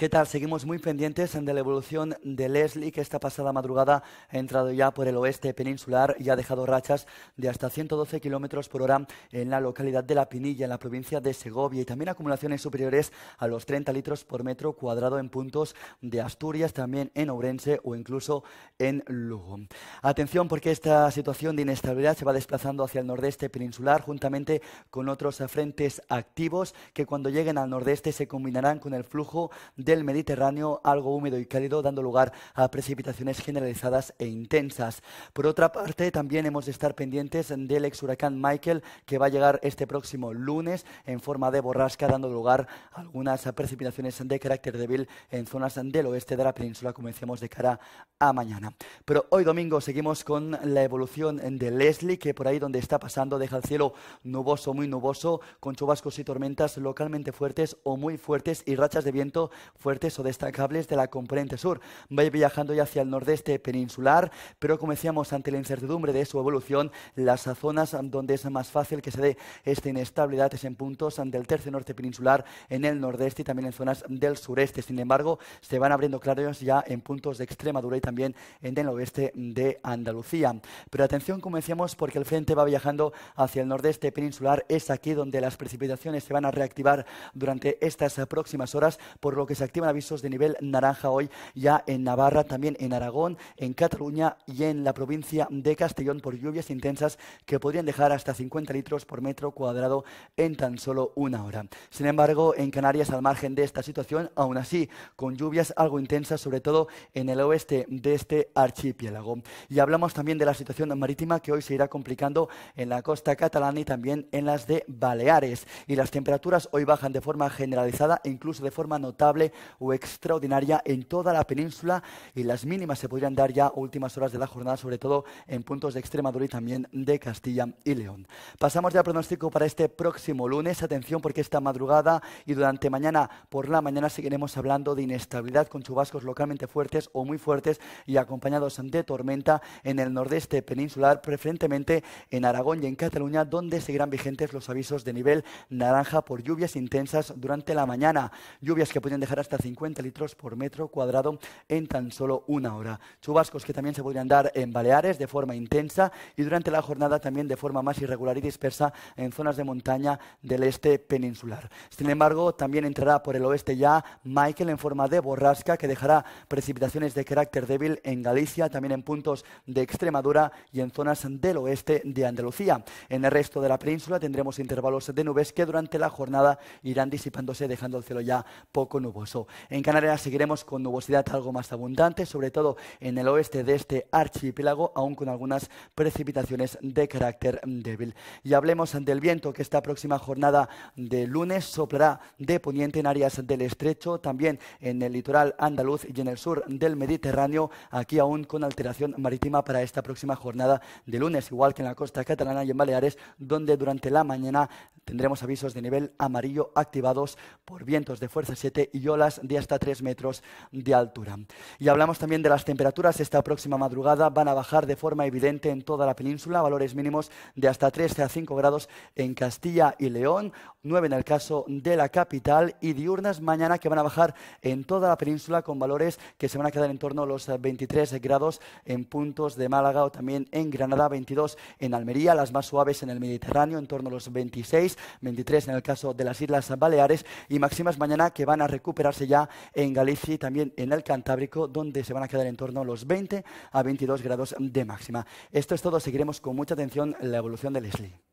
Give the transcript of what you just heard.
¿Qué tal? Seguimos muy pendientes de la evolución de Leslie, que esta pasada madrugada ha entrado ya por el oeste peninsular y ha dejado rachas de hasta 112 kilómetros por hora en la localidad de La Pinilla, en la provincia de Segovia, y también acumulaciones superiores a los 30 litros por metro cuadrado en puntos de Asturias, también en Ourense o incluso en Lugo. Atención, porque esta situación de inestabilidad se va desplazando hacia el nordeste peninsular, juntamente con otros frentes activos que cuando lleguen al nordeste se combinarán con el flujo de del Mediterráneo, algo húmedo y cálido, dando lugar a precipitaciones generalizadas e intensas. Por otra parte, también hemos de estar pendientes del ex huracán Michael, que va a llegar este próximo lunes en forma de borrasca, dando lugar a algunas precipitaciones de carácter débil en zonas del oeste de la península, como decíamos, de cara a mañana. Pero hoy domingo seguimos con la evolución de Leslie, que por ahí donde está pasando deja el cielo nuboso, muy nuboso, con chubascos y tormentas localmente fuertes o muy fuertes y rachas de viento fuertes o destacables de la componente sur. Va viajando ya hacia el nordeste peninsular, pero como decíamos, ante la incertidumbre de su evolución, las zonas donde es más fácil que se dé esta inestabilidad es en puntos del tercer norte peninsular, en el nordeste y también en zonas del sureste. Sin embargo, se van abriendo claros ya en puntos de Extremadura y también en el oeste de Andalucía. Pero atención, como decíamos, porque el frente va viajando hacia el nordeste peninsular. Es aquí donde las precipitaciones se van a reactivar durante estas próximas horas, por lo que se activan avisos de nivel naranja hoy ya en Navarra, también en Aragón, en Cataluña y en la provincia de Castellón por lluvias intensas que podrían dejar hasta 50 litros por metro cuadrado en tan solo una hora. Sin embargo, en Canarias, al margen de esta situación, aún así, con lluvias algo intensas, sobre todo en el oeste de este archipiélago. Y hablamos también de la situación marítima que hoy se irá complicando en la costa catalana y también en las de Baleares. Y las temperaturas hoy bajan de forma generalizada e incluso de forma notable o extraordinaria en toda la península y las mínimas se podrían dar ya últimas horas de la jornada, sobre todo en puntos de Extremadura y también de Castilla y León. Pasamos ya al pronóstico para este próximo lunes. Atención porque esta madrugada y durante mañana por la mañana seguiremos hablando de inestabilidad con chubascos localmente fuertes o muy fuertes y acompañados de tormenta en el nordeste peninsular, preferentemente en Aragón y en Cataluña, donde seguirán vigentes los avisos de nivel naranja por lluvias intensas durante la mañana. Lluvias que pueden dejar hasta 50 litros por metro cuadrado en tan solo una hora. Chubascos que también se podrían dar en Baleares de forma intensa y durante la jornada también de forma más irregular y dispersa en zonas de montaña del este peninsular. Sin embargo, también entrará por el oeste ya Michael en forma de borrasca que dejará precipitaciones de carácter débil en Galicia, también en puntos de Extremadura y en zonas del oeste de Andalucía. En el resto de la península tendremos intervalos de nubes que durante la jornada irán disipándose dejando el cielo ya poco nuboso. En Canarias seguiremos con nubosidad algo más abundante, sobre todo en el oeste de este archipiélago, aún con algunas precipitaciones de carácter débil. Y hablemos del viento que esta próxima jornada de lunes soplará de poniente en áreas del estrecho, también en el litoral andaluz y en el sur del Mediterráneo, aquí aún con alteración marítima para esta próxima jornada de lunes, igual que en la costa catalana y en Baleares, donde durante la mañana tendremos avisos de nivel amarillo activados por vientos de fuerza 7 y ola de hasta 3 metros de altura. Y hablamos también de las temperaturas. Esta próxima madrugada van a bajar de forma evidente en toda la península, valores mínimos de hasta 3 a 5 grados en Castilla y León, 9 en el caso de la capital y diurnas mañana que van a bajar en toda la península con valores que se van a quedar en torno a los 23 grados en puntos de Málaga o también en Granada, 22 en Almería, las más suaves en el Mediterráneo, en torno a los 26, 23 en el caso de las Islas Baleares y máximas mañana que van a recuperar ya en Galicia y también en el Cantábrico, donde se van a quedar en torno a los 20 a 22 grados de máxima. Esto es todo, seguiremos con mucha atención la evolución de Leslie.